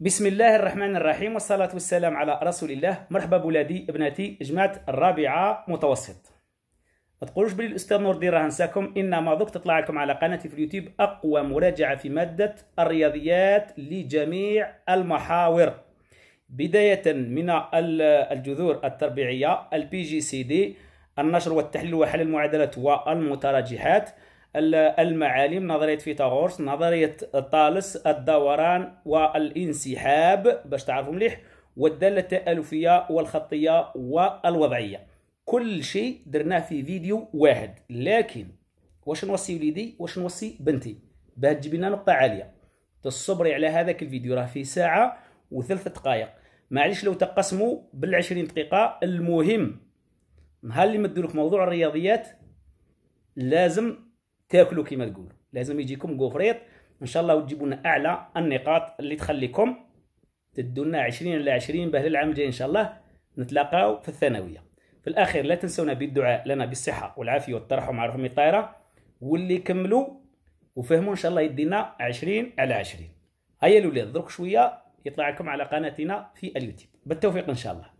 بسم الله الرحمن الرحيم والصلاة والسلام على رسول الله مرحبا بولادي ابناتي جماعة الرابعة متوسط ما تقولوش بلي الأستاذ نور الدين راه نساكم إنما دوك تطلع لكم على قناتي في اليوتيوب أقوى مراجعة في مادة الرياضيات لجميع المحاور بداية من الجذور التربيعية البي جي سي دي النشر والتحليل وحل المعادلات والمتراجحات المعالم نظريه فيثاغورس نظريه طالس الدوران والانسحاب باش تعرفوا مليح والداله التالفيه والخطيه والوضعيه كل شيء درناه في فيديو واحد لكن واش نوصي وليدي واش نوصي بنتي باه تجيب لنا نقطه عاليه تصبري على هذاك الفيديو راه فيه ساعه وثلاث دقائق معليش لو تقسموا بالعشرين دقيقه المهم نهار اللي مدوا لك موضوع الرياضيات لازم تاكلوا كما تقولوا لازم يجيكم كوفريط ان شاء الله وتجيبوا لنا اعلى النقاط اللي تخليكم تدوا لنا 20 على 20 باه للعام الجاي ان شاء الله نتلاقاو في الثانويه في الاخير لا تنسونا بالدعاء لنا بالصحه والعافيه والترحم على رحمه الطائره واللي كملوا وفهموا ان شاء الله يدينا 20 على 20 هيا الاولاد درك شويه يطلع لكم على قناتنا في اليوتيوب بالتوفيق ان شاء الله